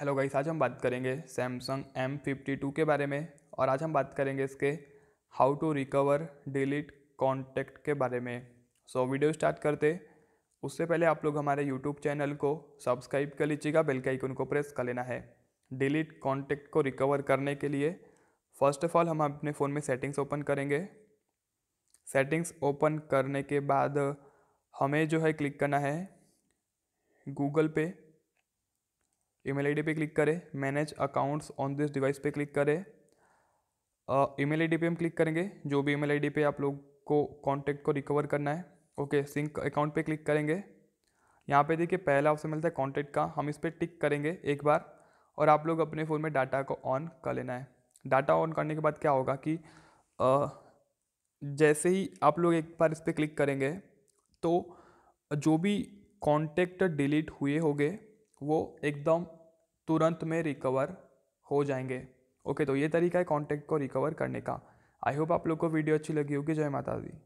hello guys आज हम बात करेंगे सैमसंग एम फिफ्टी टू के बारे में और आज हम बात करेंगे इसके how to recover delete contact के बारे में सो so, वीडियो स्टार्ट करते उससे पहले आप लोग हमारे यूट्यूब चैनल को सब्सक्राइब कर लीजिएगा बेल के आइकन को प्रेस कर लेना है डिलीट कॉन्टेक्ट को रिकवर करने के लिए फर्स्ट ऑफ ऑल हम अपने फ़ोन में सेटिंग्स ओपन करेंगे सेटिंग्स ओपन करने के बाद हमें जो है क्लिक करना है गूगल पे ईमेल आईडी पे क्लिक करें manage accounts on this device पे क्लिक करें ईमेल आईडी पे हम क्लिक करेंगे जो भी ईमेल आईडी पे आप लोग को कॉन्टैक्ट को रिकवर करना है ओके सिंक अकाउंट पे क्लिक करेंगे यहाँ पे देखिए पहला ऑप्शन मिलता है कॉन्टैक्ट का हम इस पर टिक करेंगे एक बार और आप लोग अपने फ़ोन में डाटा को ऑन कर लेना है डाटा ऑन करने के बाद क्या होगा कि आ, जैसे ही आप लोग एक बार इस पर क्लिक करेंगे तो जो भी कॉन्टैक्ट डिलीट हुए होंगे वो एकदम तुरंत में रिकवर हो जाएंगे ओके तो ये तरीका है कॉन्टैक्ट को रिकवर करने का आई होप आप लोग को वीडियो अच्छी लगी होगी जय माता दी